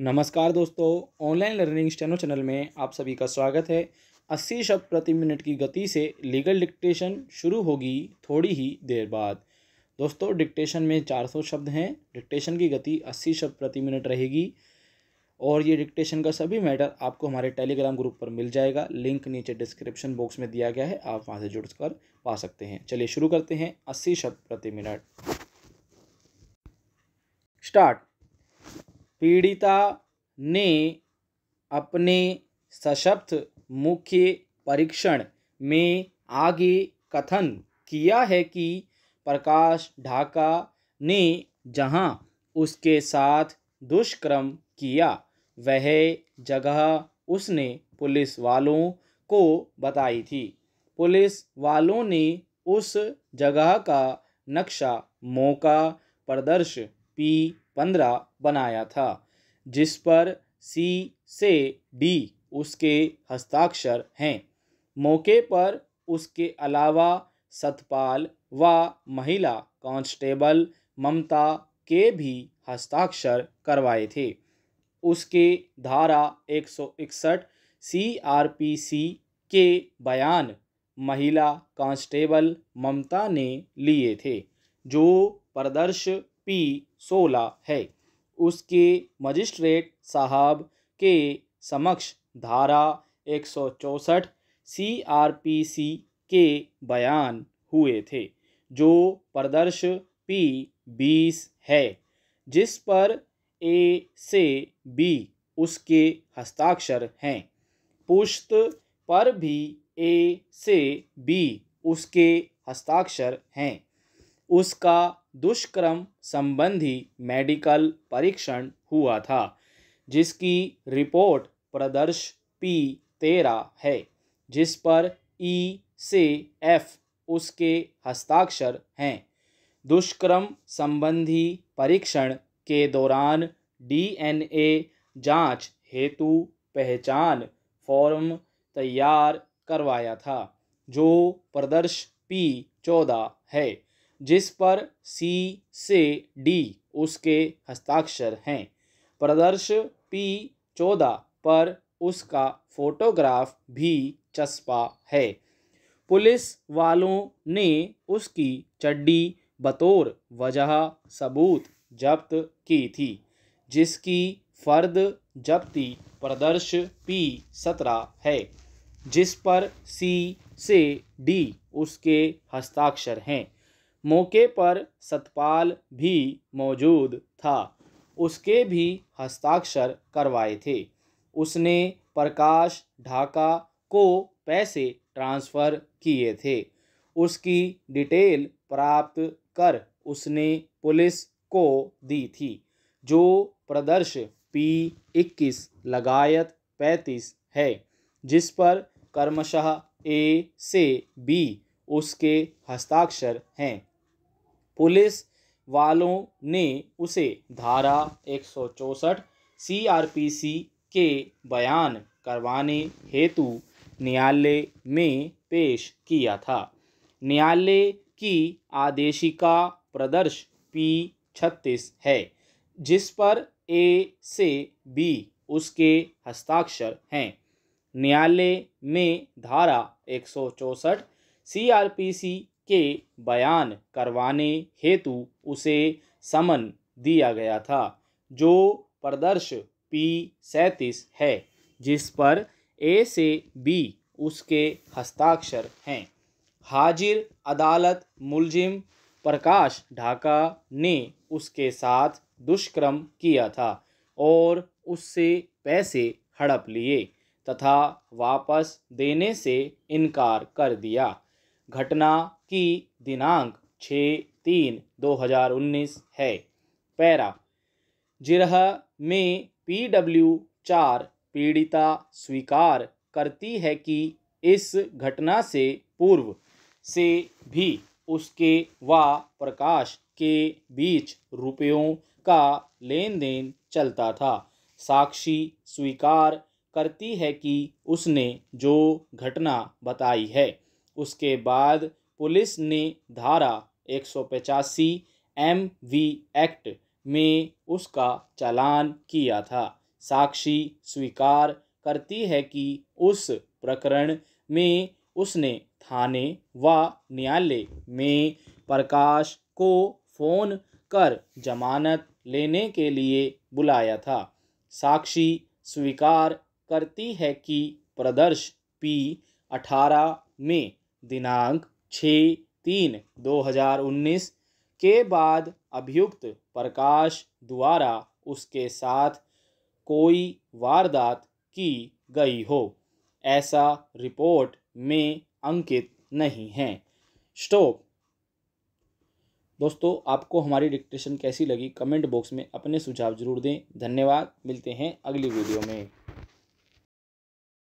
नमस्कार दोस्तों online learning steno channel में आप सभी का स्वागत है अस्सी शब्द प्रति मिनट की गति से लीगल डिक्टेशन शुरू होगी थोड़ी ही देर बाद दोस्तों डिक्टेशन में चार सौ शब्द हैं डिक्टेशन की गति अस्सी शब्द प्रति मिनट रहेगी और ये डिक्टेशन का सभी मैटर आपको हमारे टेलीग्राम ग्रुप पर मिल जाएगा लिंक नीचे डिस्क्रिप्शन बॉक्स में दिया गया है आप वहाँ से जुड़ कर पा सकते हैं चलिए शुरू करते हैं अस्सी शब्द प्रति मिनट स्टार्ट पीड़िता ने अपने सशक्त मुख्य परीक्षण में आगे कथन किया है कि प्रकाश ढाका ने जहां उसके साथ दुष्कर्म किया वह जगह उसने पुलिस वालों को बताई थी पुलिस वालों ने उस जगह का नक्शा मौका प्रदर्श पी पंद्रह बनाया था जिस पर सी से डी उसके हस्ताक्षर हैं मौके पर उसके अलावा सतपाल व महिला कांस्टेबल ममता के भी हस्ताक्षर करवाए थे उसके धारा 161 सीआरपीसी के बयान महिला कांस्टेबल ममता ने लिए थे जो प्रदर्श पी सोलह है उसके मजिस्ट्रेट साहब के समक्ष धारा एक सौ चौंसठ सी आर पी सी के बयान हुए थे जो प्रदर्श पी बीस है जिस पर ए से बी उसके हस्ताक्षर हैं पुष्त पर भी ए से बी उसके हस्ताक्षर हैं उसका दुष्कर्म संबंधी मेडिकल परीक्षण हुआ था जिसकी रिपोर्ट प्रदर्श पी तेरह है जिस पर ई से एफ उसके हस्ताक्षर हैं दुष्कर्म संबंधी परीक्षण के दौरान डीएनए जांच हेतु पहचान फॉर्म तैयार करवाया था जो प्रदर्श पी चौदह है जिस पर सी से डी उसके हस्ताक्षर हैं प्रदर्श पी चौदह पर उसका फोटोग्राफ भी चस्पा है पुलिस वालों ने उसकी चड्डी बतौर वजह सबूत जब्त की थी जिसकी फर्द जब्ती प्रदर्श पी सत्रह है जिस पर सी से डी उसके हस्ताक्षर हैं मौके पर सतपाल भी मौजूद था उसके भी हस्ताक्षर करवाए थे उसने प्रकाश ढाका को पैसे ट्रांसफ़र किए थे उसकी डिटेल प्राप्त कर उसने पुलिस को दी थी जो प्रदर्श पी इक्कीस लगायत पैंतीस है जिस पर कर्मशः ए से बी उसके हस्ताक्षर हैं पुलिस वालों ने उसे धारा एक सौ सी आर पी सी के बयान करवाने हेतु न्यायालय में पेश किया था न्यायालय की आदेशिका प्रदर्श पी छत्तीस है जिस पर ए से बी उसके हस्ताक्षर हैं न्यायालय में धारा एक सौ चौंसठ सी आर पी सी के बयान करवाने हेतु उसे समन दिया गया था जो प्रदर्श पी सैंतीस है जिस पर ए से बी उसके हस्ताक्षर हैं हाजिर अदालत मुलजिम प्रकाश ढाका ने उसके साथ दुष्कर्म किया था और उससे पैसे हड़प लिए तथा वापस देने से इनकार कर दिया घटना की दिनांक छः तीन दो हज़ार उन्नीस है पैरा जिरह में पी डब्ल्यू चार पीड़िता स्वीकार करती है कि इस घटना से पूर्व से भी उसके व प्रकाश के बीच रुपयों का लेन देन चलता था साक्षी स्वीकार करती है कि उसने जो घटना बताई है उसके बाद पुलिस ने धारा एक सौ पचासी एम वी एक्ट में उसका चालान किया था साक्षी स्वीकार करती है कि उस प्रकरण में उसने थाने व न्यायालय में प्रकाश को फोन कर जमानत लेने के लिए बुलाया था साक्षी स्वीकार करती है कि प्रदर्श पी अठारह में दिनांक छ तीन 2019 के बाद अभियुक्त प्रकाश द्वारा उसके साथ कोई वारदात की गई हो ऐसा रिपोर्ट में अंकित नहीं है स्टॉप दोस्तों आपको हमारी डिक्टेशन कैसी लगी कमेंट बॉक्स में अपने सुझाव जरूर दें धन्यवाद मिलते हैं अगली वीडियो में